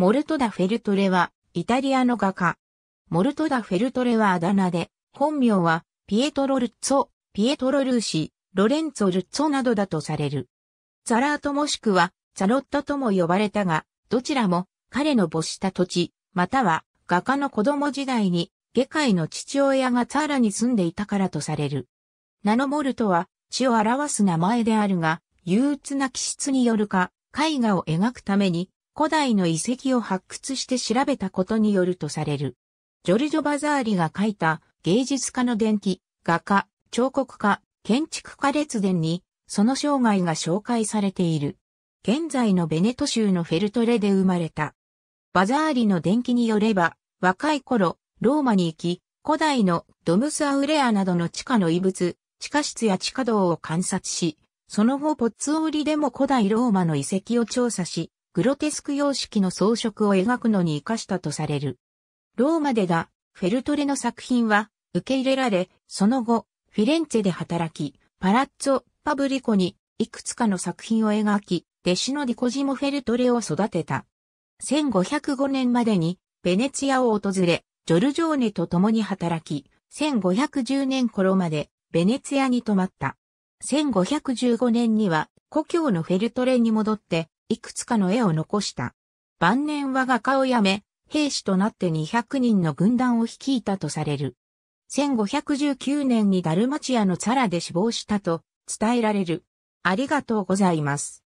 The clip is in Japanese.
モルトダ・フェルトレは、イタリアの画家。モルトダ・フェルトレはあだ名で、本名は、ピエトロ・ルッツォ、ピエトロ・ルーシ、ロレンツォ・ルッツォなどだとされる。ザラートもしくは、ザロッタとも呼ばれたが、どちらも、彼の没した土地、または、画家の子供時代に、下界の父親がツァーラに住んでいたからとされる。ナノモルトは、血を表す名前であるが、憂鬱な気質によるか、絵画を描くために、古代の遺跡を発掘して調べたことによるとされる。ジョルジョ・バザーリが書いた芸術家の伝記、画家、彫刻家、建築家列伝に、その生涯が紹介されている。現在のベネト州のフェルトレで生まれた。バザーリの伝記によれば、若い頃、ローマに行き、古代のドムスアウレアなどの地下の遺物、地下室や地下道を観察し、その後ポッツオーリでも古代ローマの遺跡を調査し、グロテスク様式の装飾を描くのに活かしたとされる。ローマでだ、フェルトレの作品は受け入れられ、その後、フィレンツェで働き、パラッツォ・パブリコにいくつかの作品を描き、弟子のディコジモ・フェルトレを育てた。1505年までに、ベネツィアを訪れ、ジョルジョーネと共に働き、1510年頃まで、ベネツィアに泊まった。1515年には、故郷のフェルトレに戻って、いくつかの絵を残した。晩年は画家を辞め、兵士となって200人の軍団を率いたとされる。1519年にダルマチアのツァラで死亡したと伝えられる。ありがとうございます。